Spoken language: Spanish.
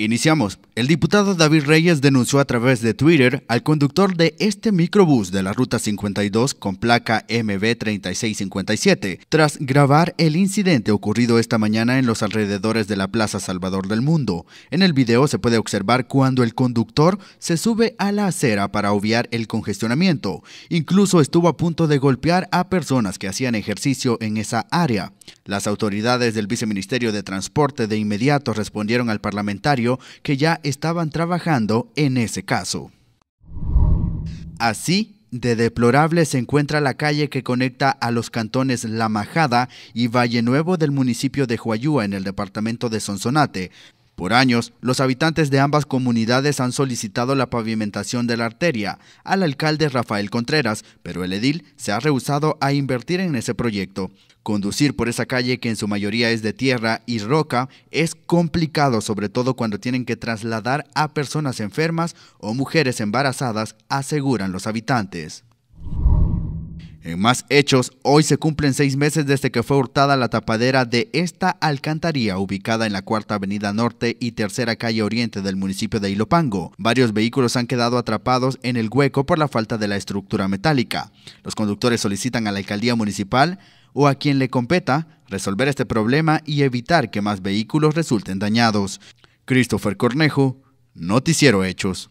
Iniciamos. El diputado David Reyes denunció a través de Twitter al conductor de este microbús de la Ruta 52 con placa MB3657 tras grabar el incidente ocurrido esta mañana en los alrededores de la Plaza Salvador del Mundo. En el video se puede observar cuando el conductor se sube a la acera para obviar el congestionamiento. Incluso estuvo a punto de golpear a personas que hacían ejercicio en esa área. Las autoridades del Viceministerio de Transporte de inmediato respondieron al parlamentario que ya estaban trabajando en ese caso. Así de deplorable se encuentra la calle que conecta a los cantones La Majada y Valle Nuevo del municipio de Huayúa en el departamento de Sonsonate, por años, los habitantes de ambas comunidades han solicitado la pavimentación de la arteria al alcalde Rafael Contreras, pero el edil se ha rehusado a invertir en ese proyecto. Conducir por esa calle que en su mayoría es de tierra y roca es complicado, sobre todo cuando tienen que trasladar a personas enfermas o mujeres embarazadas, aseguran los habitantes. En más hechos, hoy se cumplen seis meses desde que fue hurtada la tapadera de esta alcantarilla ubicada en la Cuarta Avenida Norte y Tercera Calle Oriente del municipio de Ilopango. Varios vehículos han quedado atrapados en el hueco por la falta de la estructura metálica. Los conductores solicitan a la alcaldía municipal o a quien le competa resolver este problema y evitar que más vehículos resulten dañados. Christopher Cornejo, Noticiero Hechos.